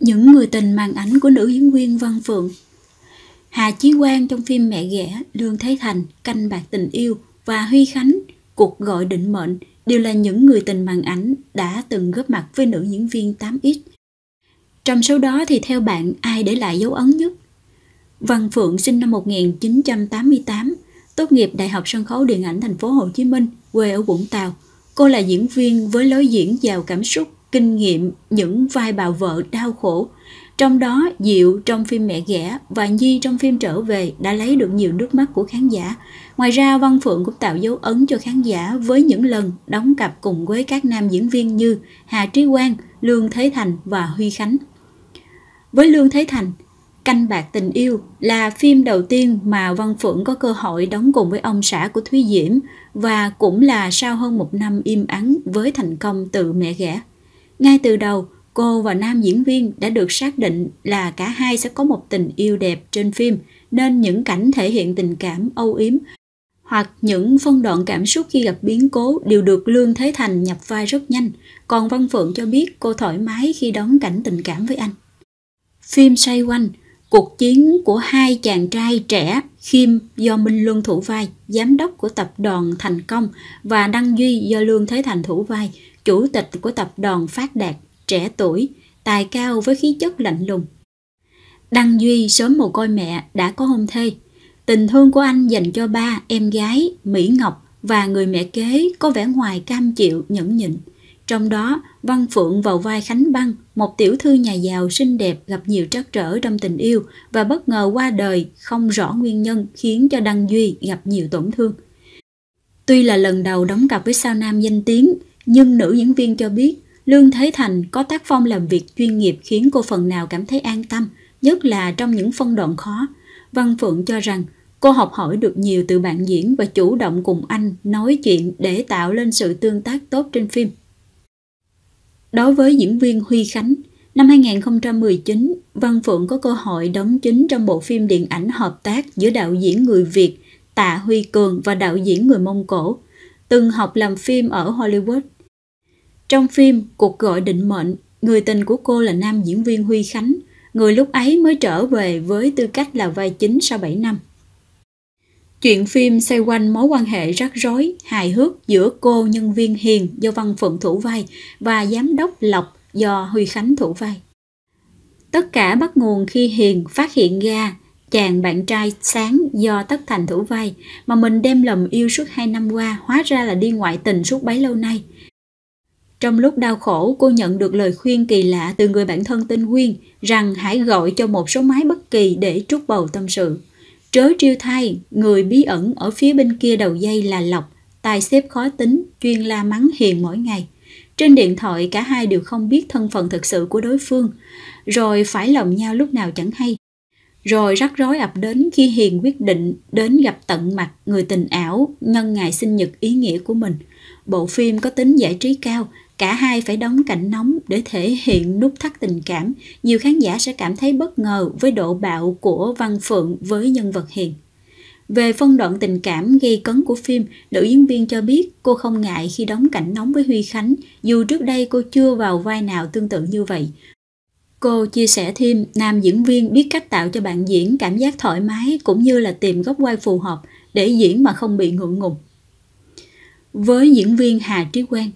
những người tình màn ảnh của nữ diễn viên Văn Phượng. Hà Chí Quang trong phim Mẹ ghẻ, Lương Thế Thành, Canh bạc tình yêu và Huy Khánh, Cuộc gọi định mệnh đều là những người tình màn ảnh đã từng góp mặt với nữ diễn viên 8X. Trong số đó thì theo bạn ai để lại dấu ấn nhất? Văn Phượng sinh năm 1988, tốt nghiệp Đại học Sân khấu Điện ảnh Thành phố Hồ Chí Minh, quê ở Vũng Tàu. Cô là diễn viên với lối diễn giàu cảm xúc, kinh nghiệm những vai bà vợ đau khổ. Trong đó, Diệu trong phim Mẹ Ghẻ và Nhi trong phim Trở Về đã lấy được nhiều nước mắt của khán giả. Ngoài ra, Văn Phượng cũng tạo dấu ấn cho khán giả với những lần đóng cặp cùng với các nam diễn viên như Hà Trí Quang, Lương Thế Thành và Huy Khánh. Với Lương Thế Thành, Canh bạc tình yêu là phim đầu tiên mà Văn Phượng có cơ hội đóng cùng với ông xã của Thúy Diễm và cũng là sau hơn một năm im ắng với thành công từ mẹ ghẻ. Ngay từ đầu, cô và nam diễn viên đã được xác định là cả hai sẽ có một tình yêu đẹp trên phim, nên những cảnh thể hiện tình cảm âu yếm hoặc những phân đoạn cảm xúc khi gặp biến cố đều được Lương Thế Thành nhập vai rất nhanh, còn Văn Phượng cho biết cô thoải mái khi đón cảnh tình cảm với anh. Phim xoay quanh, cuộc chiến của hai chàng trai trẻ Khiêm do Minh Luân thủ vai, giám đốc của tập đoàn Thành Công và Đăng Duy do Lương Thế Thành thủ vai chủ tịch của tập đoàn Phát Đạt, trẻ tuổi, tài cao với khí chất lạnh lùng. Đăng Duy sớm mồ côi mẹ đã có hôn thê. Tình thương của anh dành cho ba em gái Mỹ Ngọc và người mẹ kế có vẻ ngoài cam chịu nhẫn nhịn. Trong đó, Văn Phượng vào vai Khánh Băng, một tiểu thư nhà giàu xinh đẹp gặp nhiều trắc trở trong tình yêu và bất ngờ qua đời không rõ nguyên nhân khiến cho Đăng Duy gặp nhiều tổn thương. Tuy là lần đầu đóng cặp với sao nam danh tiếng, nhưng nữ diễn viên cho biết, Lương Thế Thành có tác phong làm việc chuyên nghiệp khiến cô phần nào cảm thấy an tâm, nhất là trong những phân đoạn khó. Văn Phượng cho rằng cô học hỏi được nhiều từ bạn diễn và chủ động cùng anh nói chuyện để tạo lên sự tương tác tốt trên phim. Đối với diễn viên Huy Khánh, năm 2019, Văn Phượng có cơ hội đóng chính trong bộ phim điện ảnh hợp tác giữa đạo diễn người Việt Tạ Huy Cường và đạo diễn người Mông Cổ, từng học làm phim ở Hollywood trong phim Cuộc gọi định mệnh, người tình của cô là nam diễn viên Huy Khánh, người lúc ấy mới trở về với tư cách là vai chính sau 7 năm. Chuyện phim xoay quanh mối quan hệ rắc rối, hài hước giữa cô nhân viên Hiền do Văn Phượng thủ vai và giám đốc Lộc do Huy Khánh thủ vai. Tất cả bắt nguồn khi Hiền phát hiện ra chàng bạn trai sáng do Tất Thành thủ vai mà mình đem lầm yêu suốt 2 năm qua hóa ra là đi ngoại tình suốt bấy lâu nay trong lúc đau khổ, cô nhận được lời khuyên kỳ lạ từ người bạn thân tên Nguyên rằng hãy gọi cho một số máy bất kỳ để trút bầu tâm sự. Trớ triêu thay, người bí ẩn ở phía bên kia đầu dây là Lộc, tài xếp khó tính, chuyên la mắng hiền mỗi ngày. Trên điện thoại cả hai đều không biết thân phận thực sự của đối phương, rồi phải lòng nhau lúc nào chẳng hay. Rồi rắc rối ập đến khi Hiền quyết định đến gặp tận mặt người tình ảo nhân ngày sinh nhật ý nghĩa của mình. Bộ phim có tính giải trí cao cả hai phải đóng cảnh nóng để thể hiện nút thắt tình cảm, nhiều khán giả sẽ cảm thấy bất ngờ với độ bạo của Văn Phượng với nhân vật Hiền. Về phân đoạn tình cảm gây cấn của phim, nữ diễn viên cho biết cô không ngại khi đóng cảnh nóng với Huy Khánh, dù trước đây cô chưa vào vai nào tương tự như vậy. Cô chia sẻ thêm, nam diễn viên biết cách tạo cho bạn diễn cảm giác thoải mái cũng như là tìm góc quay phù hợp để diễn mà không bị ngượng ngùng. Với diễn viên Hà Trí Quang,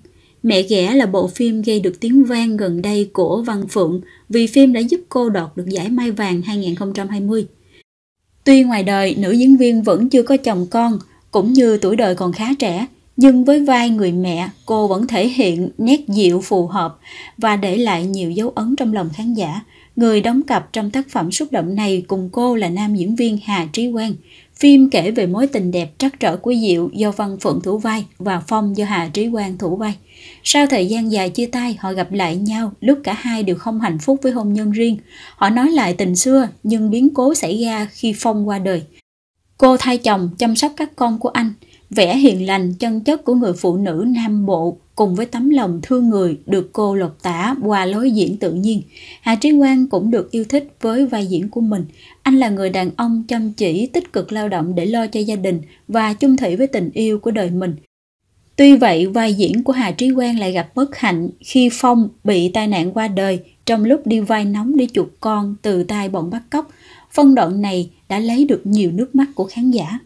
Mẹ ghẻ là bộ phim gây được tiếng vang gần đây của Văn Phượng vì phim đã giúp cô đoạt được giải Mai Vàng 2020. Tuy ngoài đời, nữ diễn viên vẫn chưa có chồng con, cũng như tuổi đời còn khá trẻ, nhưng với vai người mẹ, cô vẫn thể hiện nét dịu phù hợp và để lại nhiều dấu ấn trong lòng khán giả. Người đóng cặp trong tác phẩm xúc động này cùng cô là nam diễn viên Hà Trí Quang. Phim kể về mối tình đẹp trắc trở của Diệu do Văn Phượng thủ vai và Phong do Hà Trí Quang thủ vai. Sau thời gian dài chia tay, họ gặp lại nhau lúc cả hai đều không hạnh phúc với hôn nhân riêng. Họ nói lại tình xưa nhưng biến cố xảy ra khi Phong qua đời. Cô thay chồng chăm sóc các con của anh, vẻ hiền lành chân chất của người phụ nữ Nam Bộ cùng với tấm lòng thương người được cô lột tả qua lối diễn tự nhiên. Hà Trí Quang cũng được yêu thích với vai diễn của mình. Anh là người đàn ông chăm chỉ, tích cực lao động để lo cho gia đình và chung thủy với tình yêu của đời mình. Tuy vậy, vai diễn của Hà Trí Quang lại gặp bất hạnh khi Phong bị tai nạn qua đời trong lúc đi vai nóng để chuộc con từ tay bọn bắt cóc. Phân đoạn này đã lấy được nhiều nước mắt của khán giả.